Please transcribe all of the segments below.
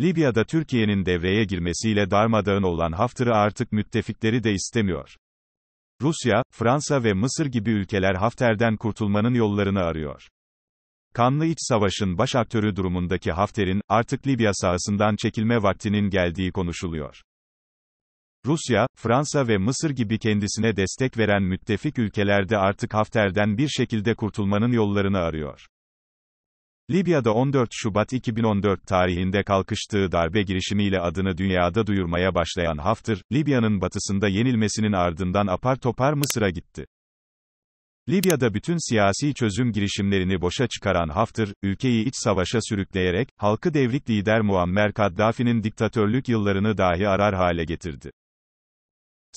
Libya'da Türkiye'nin devreye girmesiyle darmadağın olan Hafter'ı artık müttefikleri de istemiyor. Rusya, Fransa ve Mısır gibi ülkeler Hafter'den kurtulmanın yollarını arıyor. Kanlı iç savaşın baş aktörü durumundaki Hafter'in, artık Libya sahasından çekilme vaktinin geldiği konuşuluyor. Rusya, Fransa ve Mısır gibi kendisine destek veren müttefik ülkelerde artık Hafter'den bir şekilde kurtulmanın yollarını arıyor. Libya'da 14 Şubat 2014 tarihinde kalkıştığı darbe girişimiyle adını dünyada duyurmaya başlayan Hafter, Libya'nın batısında yenilmesinin ardından apar topar Mısır'a gitti. Libya'da bütün siyasi çözüm girişimlerini boşa çıkaran Hafter, ülkeyi iç savaşa sürükleyerek, halkı devrik lider Muammer Kaddafi'nin diktatörlük yıllarını dahi arar hale getirdi.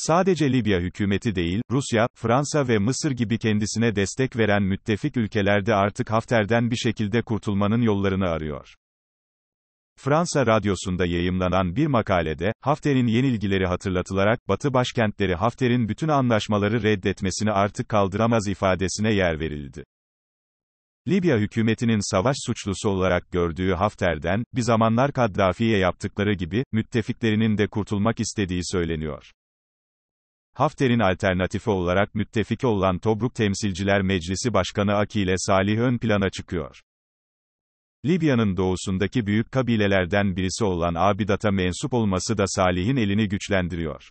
Sadece Libya hükümeti değil, Rusya, Fransa ve Mısır gibi kendisine destek veren müttefik ülkelerde artık Hafter'den bir şekilde kurtulmanın yollarını arıyor. Fransa radyosunda yayımlanan bir makalede, Hafter'in yenilgileri hatırlatılarak, Batı başkentleri Hafter'in bütün anlaşmaları reddetmesini artık kaldıramaz ifadesine yer verildi. Libya hükümetinin savaş suçlusu olarak gördüğü Hafter'den, bir zamanlar Kaddafi'ye yaptıkları gibi, müttefiklerinin de kurtulmak istediği söyleniyor. Hafter'in alternatifi olarak müttefiki olan Tobruk Temsilciler Meclisi Başkanı Akile Salih ön plana çıkıyor. Libya'nın doğusundaki büyük kabilelerden birisi olan Abidat'a mensup olması da Salih'in elini güçlendiriyor.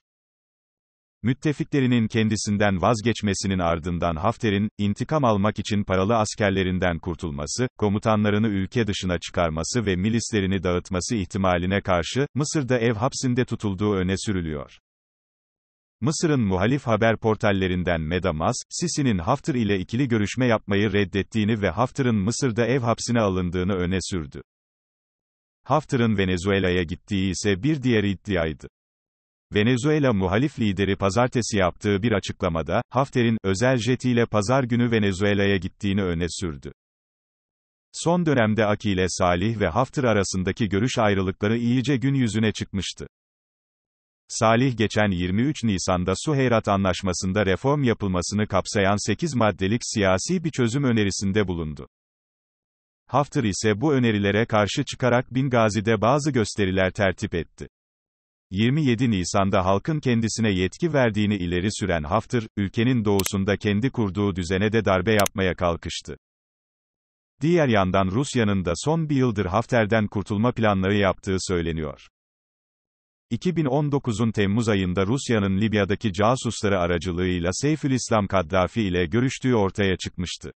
Müttefiklerinin kendisinden vazgeçmesinin ardından Hafter'in, intikam almak için paralı askerlerinden kurtulması, komutanlarını ülke dışına çıkarması ve milislerini dağıtması ihtimaline karşı, Mısır'da ev hapsinde tutulduğu öne sürülüyor. Mısır'ın muhalif haber portallerinden Medamas, Sisi'nin Haftar ile ikili görüşme yapmayı reddettiğini ve Haftar'ın Mısır'da ev hapsine alındığını öne sürdü. Haftar'ın Venezuela'ya gittiği ise bir diğer iddiaydı. Venezuela muhalif lideri pazartesi yaptığı bir açıklamada, Hafter'in, özel jetiyle pazar günü Venezuela'ya gittiğini öne sürdü. Son dönemde Akile Salih ve Hafter arasındaki görüş ayrılıkları iyice gün yüzüne çıkmıştı. Salih geçen 23 Nisan'da Suheyrat Anlaşması'nda reform yapılmasını kapsayan 8 maddelik siyasi bir çözüm önerisinde bulundu. Hafter ise bu önerilere karşı çıkarak Bingazi'de bazı gösteriler tertip etti. 27 Nisan'da halkın kendisine yetki verdiğini ileri süren Hafter, ülkenin doğusunda kendi kurduğu düzene de darbe yapmaya kalkıştı. Diğer yandan Rusya'nın da son bir yıldır Hafter'den kurtulma planları yaptığı söyleniyor. 2019'un Temmuz ayında Rusya'nın Libya'daki casusları aracılığıyla Seyfülislam Kaddafi ile görüştüğü ortaya çıkmıştı.